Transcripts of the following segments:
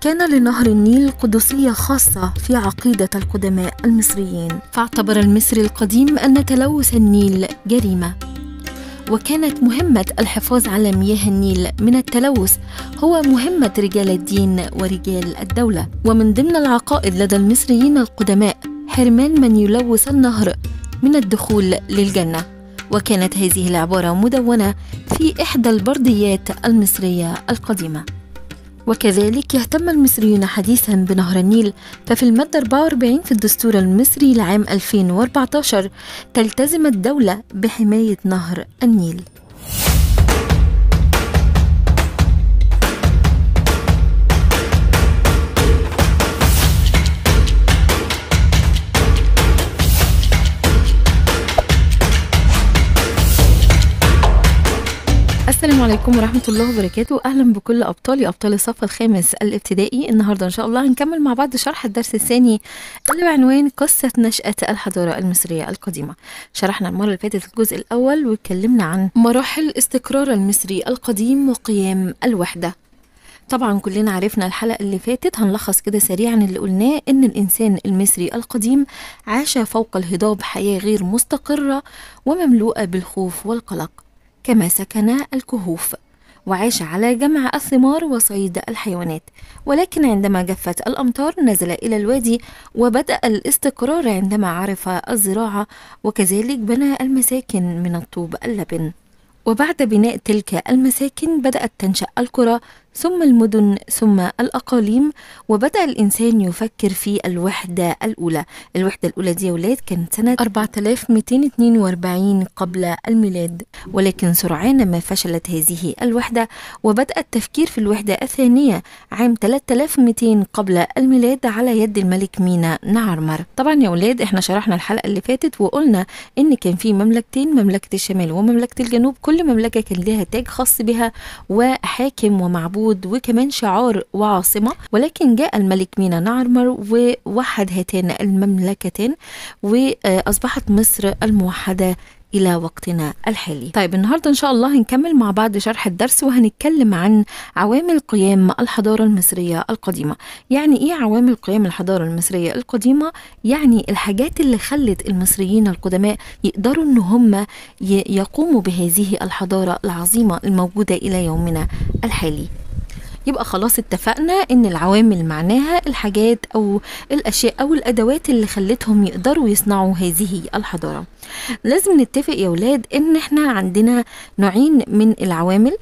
كان لنهر النيل قدسية خاصة في عقيدة القدماء المصريين فاعتبر المصري القديم أن تلوث النيل جريمة وكانت مهمة الحفاظ على مياه النيل من التلوث هو مهمة رجال الدين ورجال الدولة ومن ضمن العقائد لدى المصريين القدماء حرمان من يلوث النهر من الدخول للجنة وكانت هذه العبارة مدونة في إحدى البرديات المصرية القديمة وكذلك يهتم المصريون حديثا بنهر النيل ففي المادة 44 في الدستور المصري لعام 2014 تلتزم الدولة بحماية نهر النيل السلام عليكم ورحمة الله وبركاته أهلا بكل أبطالي أبطال الصف الخامس الابتدائي النهاردة إن شاء الله هنكمل مع بعض شرح الدرس الثاني اللي بعنوان قصة نشأة الحضارة المصرية القديمة شرحنا المرة اللي فاتت الجزء الأول واتكلمنا عن مراحل استقرار المصري القديم وقيام الوحدة طبعا كلنا عرفنا الحلقة اللي فاتت هنلخص كده سريعا اللي قلناه ان الانسان المصري القديم عاش فوق الهضاب حياة غير مستقرة ومملوءة بالخوف والقلق كما سكن الكهوف وعاش على جمع الثمار وصيد الحيوانات ولكن عندما جفت الأمطار نزل إلى الوادي وبدأ الاستقرار عندما عرف الزراعة وكذلك بنى المساكن من الطوب اللبن وبعد بناء تلك المساكن بدأت تنشأ القرى ثم المدن ثم الأقاليم وبدأ الإنسان يفكر في الوحدة الأولى الوحدة الأولى دي يا ولاد كانت سنة 4242 قبل الميلاد ولكن سرعان ما فشلت هذه الوحدة وبدأ التفكير في الوحدة الثانية عام 3200 قبل الميلاد على يد الملك مينا نعرمر طبعا يا ولاد احنا شرحنا الحلقة اللي فاتت وقلنا ان كان في مملكتين مملكة الشمال ومملكة الجنوب كل مملكة كان لها تاج خاص بها وحاكم ومعبود وعبود وكمان شعار وعاصمة ولكن جاء الملك مينا نعرمر ووحد هاتان المملكتان وأصبحت مصر الموحدة الى وقتنا الحالي. طيب النهارده ان شاء الله هنكمل مع بعض شرح الدرس وهنتكلم عن عوامل قيام الحضاره المصريه القديمه. يعني ايه عوامل قيام الحضاره المصريه القديمه؟ يعني الحاجات اللي خلت المصريين القدماء يقدروا ان هم يقوموا بهذه الحضاره العظيمه الموجوده الى يومنا الحالي. يبقى خلاص اتفقنا ان العوامل معناها الحاجات او الاشياء او الادوات اللي خلتهم يقدروا يصنعوا هذه الحضاره لازم نتفق يا ولاد ان احنا عندنا نوعين من العوامل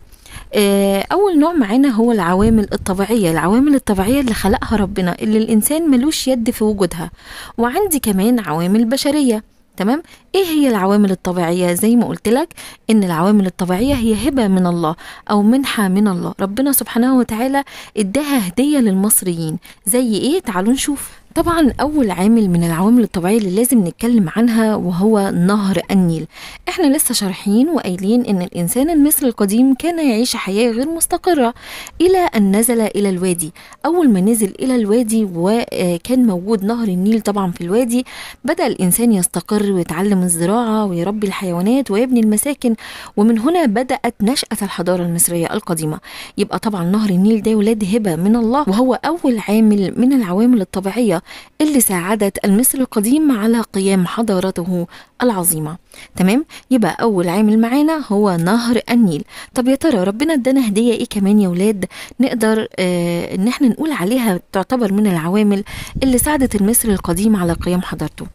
آه، اول نوع معانا هو العوامل الطبيعيه العوامل الطبيعيه اللي خلقها ربنا اللي الانسان ملوش يد في وجودها وعندي كمان عوامل بشريه تمام ايه هي العوامل الطبيعيه زي ما قلت لك ان العوامل الطبيعيه هي هبه من الله او منحه من الله ربنا سبحانه وتعالى اداها هديه للمصريين زي ايه تعالوا نشوف طبعا اول عامل من العوامل الطبيعيه اللي لازم نتكلم عنها وهو نهر النيل احنا لسه شارحين وقايلين ان الانسان المصري القديم كان يعيش حياه غير مستقره الى ان نزل الى الوادي اول ما نزل الى الوادي وكان آه، موجود نهر النيل طبعا في الوادي بدا الانسان يستقر ويتعلم الزراعه ويربي الحيوانات ويبني المساكن ومن هنا بدات نشاه الحضاره المصريه القديمه يبقى طبعا نهر النيل ده ولاد هبه من الله وهو اول عامل من العوامل الطبيعيه اللي ساعدت المصري القديم على قيام حضارته العظيمة تمام يبقى أول عامل معانا هو نهر النيل طب يا ترى ربنا ادانا هدية إيه كمان يا ولاد نقدر آه إن احنا نقول عليها تعتبر من العوامل اللي ساعدت المصري القديم على قيام حضارته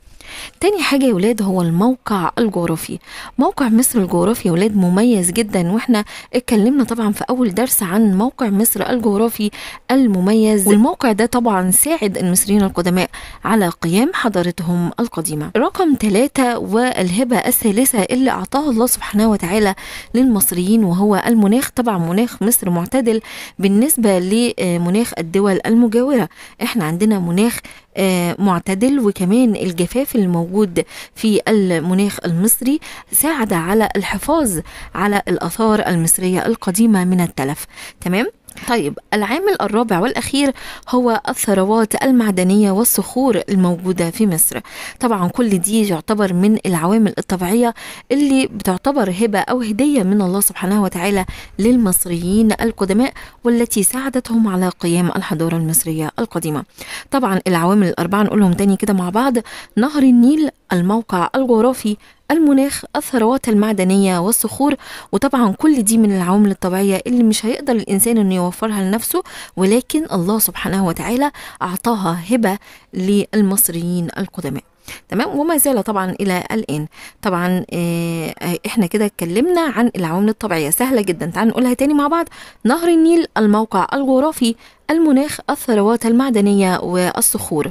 تاني حاجة يا ولاد هو الموقع الجغرافي موقع مصر الجغرافي يا ولاد مميز جدا واحنا اتكلمنا طبعا في اول درس عن موقع مصر الجغرافي المميز والموقع ده طبعا ساعد المصريين القدماء على قيام حضارتهم القديمة رقم ثلاثة والهبة الثالثة اللي أعطاها الله سبحانه وتعالى للمصريين وهو المناخ طبعا مناخ مصر معتدل بالنسبة لمناخ الدول المجاورة احنا عندنا مناخ آه، معتدل وكمان الجفاف الموجود في المناخ المصري ساعد على الحفاظ على الآثار المصرية القديمة من التلف تمام طيب العامل الرابع والأخير هو الثروات المعدنية والصخور الموجودة في مصر طبعا كل دي يعتبر من العوامل الطبيعية اللي بتعتبر هبة أو هدية من الله سبحانه وتعالى للمصريين القدماء والتي ساعدتهم على قيام الحضارة المصرية القديمة طبعا العوامل الأربعة نقولهم تاني كده مع بعض نهر النيل الموقع الجغرافي المناخ الثروات المعدنية والصخور وطبعا كل دي من العوامل الطبيعية اللي مش هيقدر الإنسان أنه يوفرها لنفسه ولكن الله سبحانه وتعالى أعطاها هبة للمصريين القدماء تمام وما زال طبعا الى الان طبعا آه، احنا كده اتكلمنا عن العوامل الطبيعيه سهله جدا تعال نقولها تاني مع بعض نهر النيل الموقع الجغرافي المناخ الثروات المعدنيه والصخور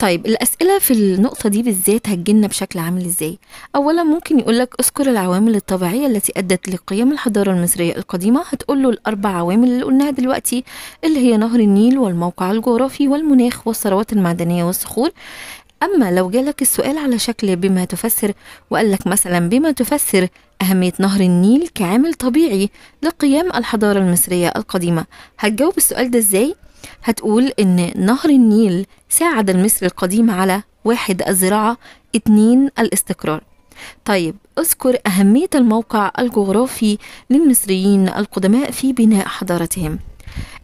طيب الأسئلة في النقطة دي بالذات هتجيلنا بشكل عامل ازاي؟ أولا ممكن يقولك اذكر العوامل الطبيعية التي أدت لقيام الحضارة المصرية القديمة هتقوله الأربع عوامل اللي قلناها دلوقتي اللي هي نهر النيل والموقع الجغرافي والمناخ والثروات المعدنية والصخور أما لو جالك السؤال على شكل بما تفسر وقالك مثلا بما تفسر أهمية نهر النيل كعامل طبيعي لقيام الحضارة المصرية القديمة هتجاوب السؤال ده ازاي؟ هتقول إن نهر النيل ساعد المصري القديم على واحد الزراعة اتنين الاستقرار طيب اذكر أهمية الموقع الجغرافي للمصريين القدماء في بناء حضارتهم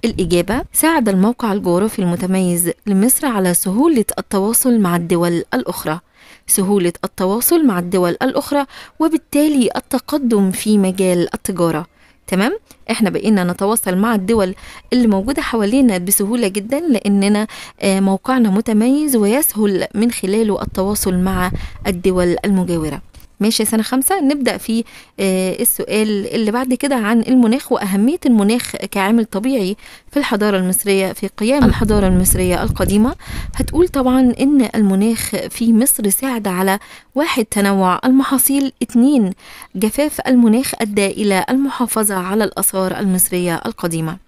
الإجابة ساعد الموقع الجغرافي المتميز لمصر على سهولة التواصل مع الدول الأخرى سهولة التواصل مع الدول الأخرى وبالتالي التقدم في مجال التجارة تمام احنا بقينا نتواصل مع الدول اللي موجوده حوالينا بسهوله جدا لاننا آه، موقعنا متميز ويسهل من خلاله التواصل مع الدول المجاوره ماشي سنه خمسه نبدا في آه، السؤال اللي بعد كده عن المناخ واهميه المناخ كعامل طبيعي في الحضاره المصريه في قيام الحضاره المصريه القديمه هتقول طبعا ان المناخ في مصر ساعد على واحد تنوع المحاصيل اتنين جفاف المناخ ادى الى المحافظه على الاثار المصريه القديمه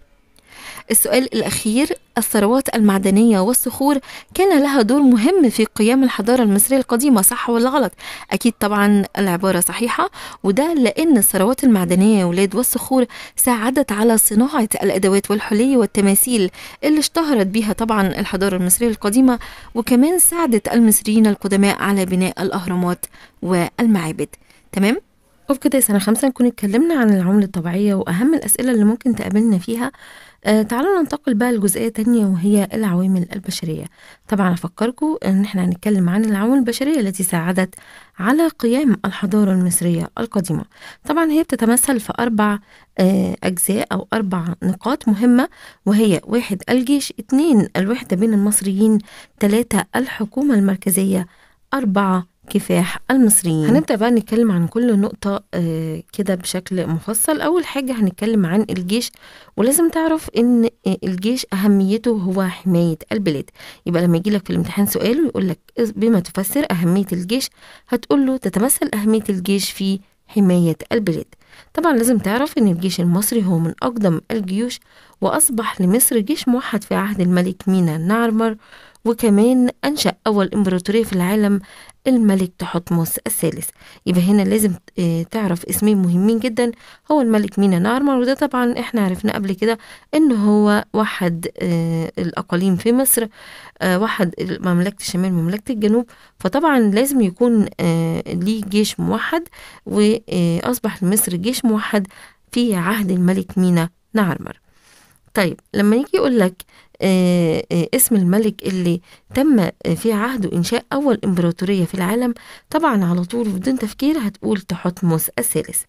السؤال الأخير الثروات المعدنية والصخور كان لها دور مهم في قيام الحضارة المصرية القديمة صح ولا غلط؟ أكيد طبعا العبارة صحيحة وده لأن الثروات المعدنية يا ولاد والصخور ساعدت على صناعة الأدوات والحلي والتماثيل اللي اشتهرت بيها طبعا الحضارة المصرية القديمة وكمان ساعدت المصريين القدماء على بناء الأهرامات والمعابد تمام؟ وبكده سنة خمسة نكون اتكلمنا عن العملة الطبيعية وأهم الأسئلة اللي ممكن تقابلنا فيها آه، تعالوا ننتقل بقى لجزئية تانية وهي العوامل البشرية طبعا أفكركم إن احنا هنتكلم عن العوامل البشرية التي ساعدت على قيام الحضارة المصرية القديمة طبعا هي بتتمثل في أربع آه، أجزاء أو أربع نقاط مهمة وهي واحد الجيش اتنين الوحدة بين المصريين تلاتة الحكومة المركزية أربعة كفاح المصريين هنبدأ بقى نتكلم عن كل نقطة آه، كده بشكل مفصل أول حاجة هنتكلم عن الجيش ولازم تعرف إن آه، الجيش أهميته هو حماية البلاد يبقى لما يجي لك في الامتحان سؤال ويقول لك بما تفسر أهمية الجيش هتقول له تتمثل أهمية الجيش في حماية البلاد طبعا لازم تعرف ان الجيش المصري هو من اقدم الجيوش واصبح لمصر جيش موحد في عهد الملك مينا نعمر وكمان انشا اول امبراطوريه في العالم الملك تحتمس الثالث يبقى هنا لازم آه، تعرف اسمين مهمين جدا هو الملك مينا نارمر وده طبعا احنا عرفنا قبل كده ان هو وحد آه، الاقاليم في مصر آه، وحد مملكة الشمال ومملكة الجنوب فطبعا لازم يكون ليه جيش موحد واصبح مصر جيش موحد في عهد الملك مينا نعرمر طيب لما يجي يقول لك آه، آه، اسم الملك اللي تم آه، في عهده إنشاء أول إمبراطورية في العالم طبعا على طول بدون تفكير هتقول تحتمس الثالث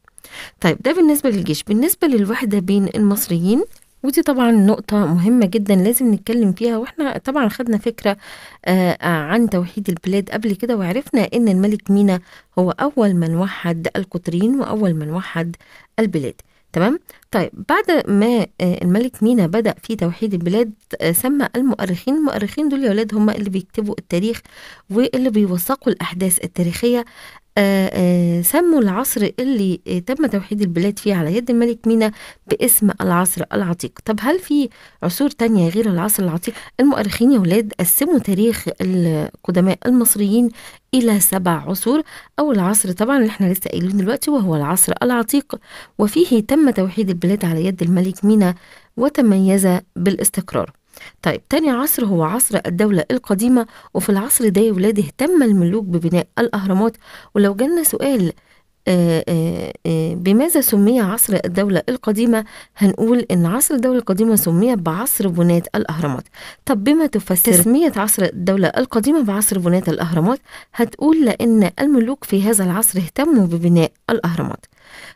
طيب ده بالنسبة للجيش بالنسبة للوحدة بين المصريين ودي طبعا نقطة مهمة جدا لازم نتكلم فيها واحنا طبعا خدنا فكرة عن توحيد البلاد قبل كده وعرفنا ان الملك مينا هو اول من وحد القطرين واول من وحد البلاد تمام طيب بعد ما آه، الملك مينا بدأ في توحيد البلاد آه، سمى المؤرخين المؤرخين دول يا ولاد هم اللي بيكتبوا التاريخ واللي بيوثقوا الأحداث التاريخية آه، آه، سموا العصر اللي تم توحيد البلاد فيه على يد الملك مينا باسم العصر العتيق طب هل في عصور تانية غير العصر العتيق المؤرخين يا ولاد قسموا تاريخ القدماء المصريين إلى سبع عصور أول عصر طبعا اللي احنا لسه قايلين دلوقتي وهو العصر العتيق وفيه تم توحيد البلاد على يد الملك مينا وتميز بالاستقرار طيب تاني عصر هو عصر الدولة القديمة وفي العصر ده يا ولاد اهتم الملوك ببناء الأهرامات ولو جالنا سؤال آه، آه، آه، بماذا سمي عصر الدولة القديمة هنقول إن عصر الدولة القديمة سمي بعصر بناة الأهرامات طب بما تفسر تسمية عصر الدولة القديمة بعصر بناة الأهرامات هتقول لأن الملوك في هذا العصر اهتموا ببناء الأهرامات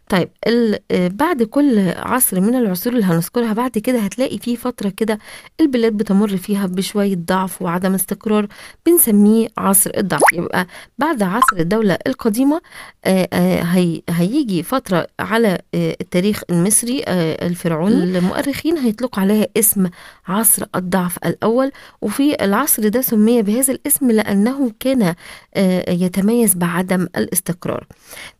طيب آه، بعد كل عصر من العصور اللي هنذكرها بعد كده هتلاقي فيه فترة كده البلاد بتمر فيها بشوية ضعف وعدم استقرار بنسميه عصر الضعف يبقى بعد عصر الدولة القديمة آه، آه، هيجي فترة على التاريخ المصري الفرعوني المؤرخين هيطلقوا عليها اسم عصر الضعف الأول وفي العصر ده سمي بهذا الاسم لأنه كان يتميز بعدم الاستقرار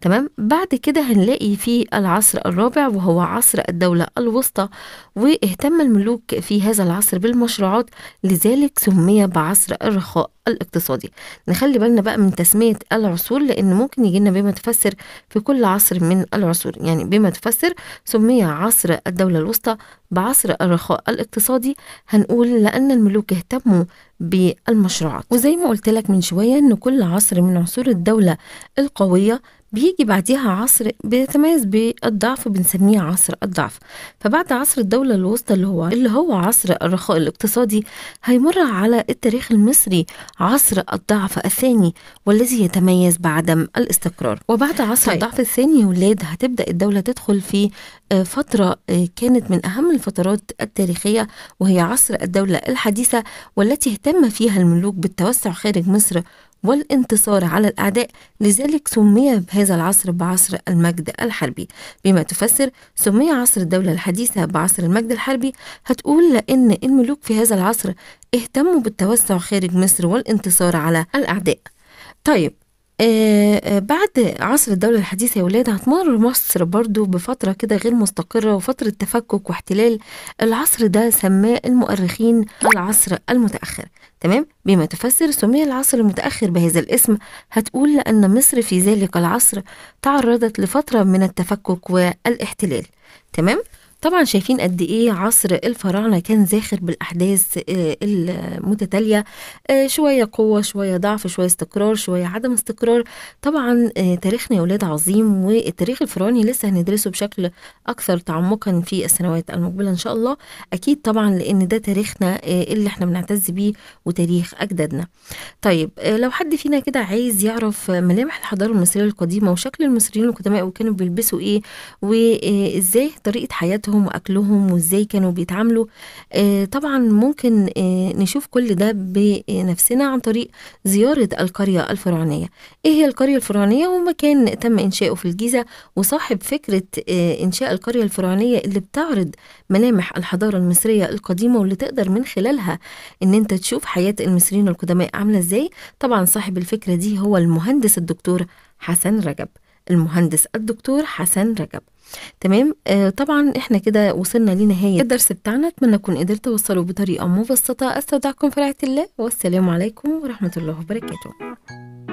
تمام بعد كده هنلاقي في العصر الرابع وهو عصر الدولة الوسطى واهتم الملوك في هذا العصر بالمشروعات لذلك سمي بعصر الرخاء الاقتصادي نخلي بالنا بقى من تسمية العصور لأن ممكن يجي لنا بما تفسر في كل عصر من العصور يعني بما تفسر سمي عصر الدولة الوسطى بعصر الرخاء الاقتصادي هنقول لأن الملوك اهتموا بالمشروعات وزي ما قلت لك من شوية أن كل عصر من عصور الدولة القوية بيجي بعديها عصر بيتميز بالضعف بنسميه عصر الضعف فبعد عصر الدولة الوسطى اللي هو اللي هو عصر الرخاء الاقتصادي هيمر على التاريخ المصري عصر الضعف الثاني والذي يتميز بعدم الاستقرار وبعد عصر طيب. الضعف الثاني ولاد هتبدا الدوله تدخل في آه، فتره آه، كانت من اهم الفترات التاريخيه وهي عصر الدوله الحديثه والتي اهتم فيها الملوك بالتوسع خارج مصر والانتصار على الأعداء لذلك سمي بهذا العصر بعصر المجد الحربي بما تفسر سمي عصر الدولة الحديثة بعصر المجد الحربي هتقول لأن الملوك في هذا العصر اهتموا بالتوسع خارج مصر والانتصار على الأعداء طيب آه، آه، بعد عصر الدولة الحديثة يا ولاد هتمر مصر برضو بفترة كده غير مستقرة وفترة تفكك واحتلال العصر ده سماه المؤرخين العصر المتأخر تمام بما تفسر سمي العصر المتأخر بهذا الاسم هتقول لأن مصر في ذلك العصر تعرضت لفترة من التفكك والاحتلال تمام طبعا شايفين قد ايه عصر الفراعنه كان زاخر بالاحداث آه، المتتاليه آه، شويه قوه شويه ضعف شويه استقرار شويه عدم استقرار طبعا آه، تاريخنا يا اولاد عظيم والتاريخ الفرعوني لسه هندرسه بشكل اكثر تعمقا في السنوات المقبله ان شاء الله اكيد طبعا لان ده تاريخنا اللي احنا بنعتز بيه وتاريخ اجدادنا طيب لو حد فينا كده عايز يعرف ملامح الحضاره المصريه القديمه وشكل المصريين القدماء وكانوا بيلبسوا ايه وازاي طريقه حياتهم حياتهم واكلهم وازاي كانوا بيتعاملوا آه، طبعا ممكن آه، نشوف كل ده بنفسنا عن طريق زياره القريه الفرعونيه ايه هي القريه الفرعونيه ومكان تم انشاؤه في الجيزه وصاحب فكره آه، انشاء القريه الفرعونيه اللي بتعرض ملامح الحضاره المصريه القديمه واللي تقدر من خلالها ان انت تشوف حياه المصريين القدماء عامله ازاي طبعا صاحب الفكره دي هو المهندس الدكتور حسن رجب المهندس الدكتور حسن رجب تمام آه طبعا احنا كده وصلنا لنهايه الدرس بتاعنا اتمنى اكون قدرت اوصله بطريقه مبسطه استودعكم في رعايه الله والسلام عليكم ورحمه الله وبركاته